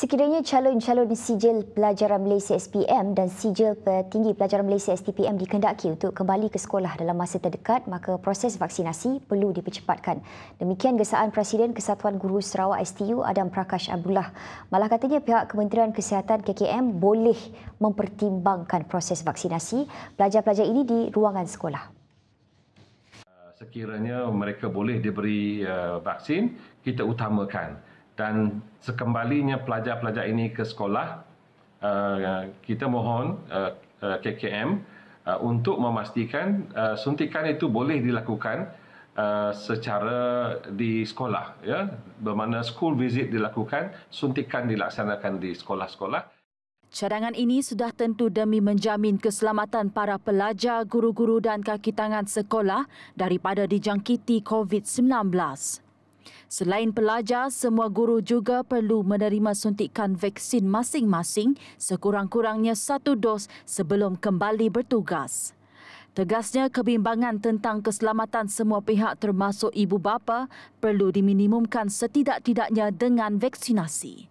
Sekiranya calon-calon sijil pelajaran Malaysia SPM dan sijil petinggi pelajaran Malaysia STPM dikendaki untuk kembali ke sekolah dalam masa terdekat, maka proses vaksinasi perlu dipercepatkan. Demikian gesaan Presiden Kesatuan Guru Sarawak STU Adam Prakash Abdullah. Malah katanya pihak Kementerian Kesihatan KKM boleh mempertimbangkan proses vaksinasi pelajar-pelajar ini di ruangan sekolah. Sekiranya mereka boleh diberi eh, vaksin, kita utamakan dan sekembalinya pelajar-pelajar ini ke sekolah eh, kita mohon eh, eh, KKM untuk memastikan suntikan itu boleh dilakukan secara di sekolah ya bermakna school visit dilakukan suntikan dilaksanakan di sekolah-sekolah Cadangan ini sudah tentu demi menjamin keselamatan para pelajar, guru-guru dan kakitangan sekolah daripada dijangkiti COVID-19. Selain pelajar, semua guru juga perlu menerima suntikan vaksin masing-masing sekurang-kurangnya satu dos sebelum kembali bertugas. Tegasnya, kebimbangan tentang keselamatan semua pihak termasuk ibu bapa perlu diminimumkan setidak-tidaknya dengan vaksinasi.